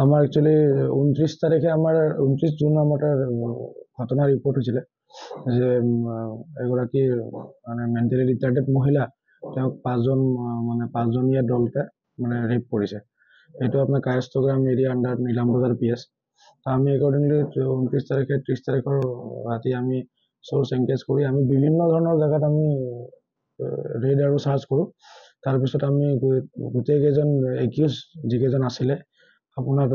আমাৰ একচুয়ালি উনত্ৰিশ তাৰিখে আমাৰ উনত্ৰিশ জুন আমাৰ একটা ঘটনা ৰিপোৰ্ট হৈছিলে যে এগৰাকী মানে মেন্টালি রিটার্ডেড মহিলা তেওঁক পাঁচজন মানে পাঁচজনীয়া দলতে মানে রেপ করেছে এইটো আপনার কায়স্থগ্রাম এরিয়া আন্ডার নীলাম বাজার পি এস আমি একর্ডিংলি উনত্রিশ তাৰিখে ত্ৰিশ তাৰিখৰ ৰাতি আমি সোৰ্স এঙ্গেজ কৰি আমি বিভিন্ন ধৰণৰ জায়গাত আমি ৰেড আৰু সাৰ্চ কৰো তাৰপিছত আমি গোটেকেইজন একিউজ যিকেইজন আছিলে আপোনাৰ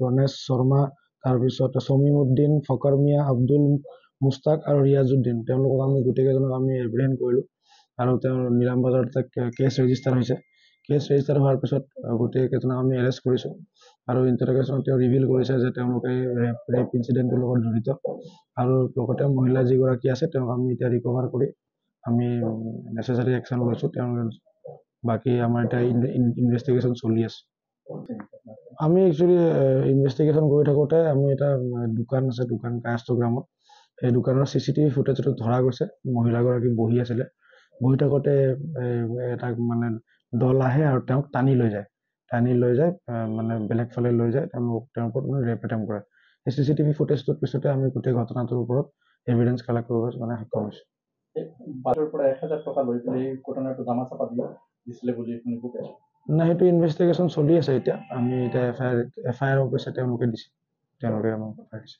গণেশ শৰ্মা তাৰপিছত চমিমুদ্দিন ফকৰমিয়া আব্দুল মুস্তাক আৰু ৰিয়াজুদ্দিন তেওঁলোকক আমি গোটেইকেইজনক আমি এপ্ৰিহেণ্ড কৰিলোঁ আৰু তেওঁৰ নিলাম বজাৰত কেছ ৰেজিষ্টাৰ হৈছে কেছ ৰেজিষ্টাৰ হোৱাৰ পিছত গোটেইকেইজনক আমি এৰেষ্ট কৰিছোঁ আৰু ইণ্টাৰগেশ্যনত তেওঁ ৰিভিল কৰিছে যে তেওঁলোকে ৰেপ ৰেপ ইঞ্চিডেণ্টটোৰ লগত জড়িত আৰু লগতে মহিলা যিগৰাকী আছে তেওঁক আমি এতিয়া ৰিকভাৰ কৰি আমি নেচেচাৰী একশ্যন লৈছোঁ তেওঁলোকে বাকী আমাৰ এতিয়া ইনভেষ্টিগেশ্যন চলি আছে আমি একচুৱেলি ইনভেষ্টিগেশ্যন কৰি থাকোঁতে আমি এটা দোকান আছে দোকান কাষ্টগ্ৰামত সেই দোকানৰ চি চি টিভি ফুটেজটো ধৰা গৈছে মহিলাগৰাকী বহি আছিলে বহি থাকোঁতে এটা মানে দল আহে আৰু তেওঁক টানি লৈ যায় টানি লৈ যায় মানে বেলেগ ফালে লৈ যায় তেওঁলোক তেওঁৰ ওপৰত মানে ৰেপ এটেম কৰে সেই চি চি টিভি ফুটেজটোৰ পিছতে আমি গোটেই ঘটনাটোৰ ওপৰত এভিডেঞ্চ কালেক্ট কৰিব মানে সক্ষম হৈছোঁ বাটৰ পৰা এক হাজাৰ টকা লৈ পেলাই ঘটনাটো জামা চাপা দিয়ে দিছিলে বুলি শুনিব পাইছোঁ নাই সেইটো ইনভেষ্টিগেশ্যন চলি আছে এতিয়া আমি এতিয়া F I R F I R অফিচত তেওঁলোকে দিছে তেওঁলোকে আমাক পঠাই দিছে